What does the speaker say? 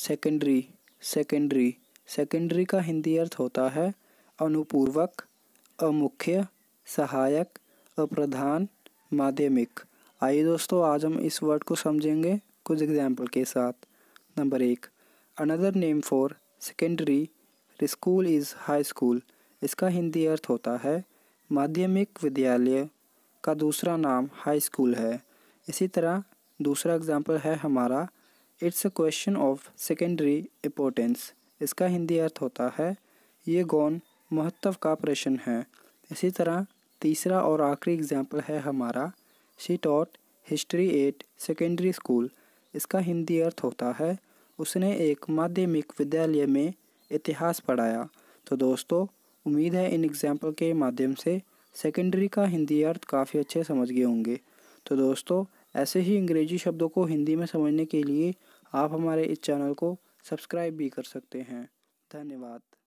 secondary secondary secondary का हिंदी अर्थ होता है अनुपूर्वक अमुख्य सहायक अप्रधान माध्यमिक आइए दोस्तों आज हम इस वर्ड को समझेंगे कुछ एग्जाम्पल के साथ नंबर एक another name for secondary school is high school इसका हिंदी अर्थ होता है माध्यमिक विद्यालय का दूसरा नाम हाई स्कूल है इसी तरह दूसरा एग्जाम्पल है हमारा it's a question of secondary importance इसका हिंदी अर्थ होता है ये गौन महत्व का प्रश्न है इसी तरह तीसरा और आखिरी एग्जाम्पल है हमारा she taught history at secondary school इसका हिंदी अर्थ होता है उसने एक माध्यमिक विद्यालय में इतिहास पढ़ाया तो दोस्तों उम्मीद है इन एग्जाम्पल के माध्यम से सेकेंडरी का हिंदी अर्थ काफ़ी अच्छे समझ गए होंगे तो दोस्तों ऐसे ही अंग्रेजी शब्दों को हिंदी में समझने के लिए आप हमारे इस चैनल को सब्सक्राइब भी कर सकते हैं धन्यवाद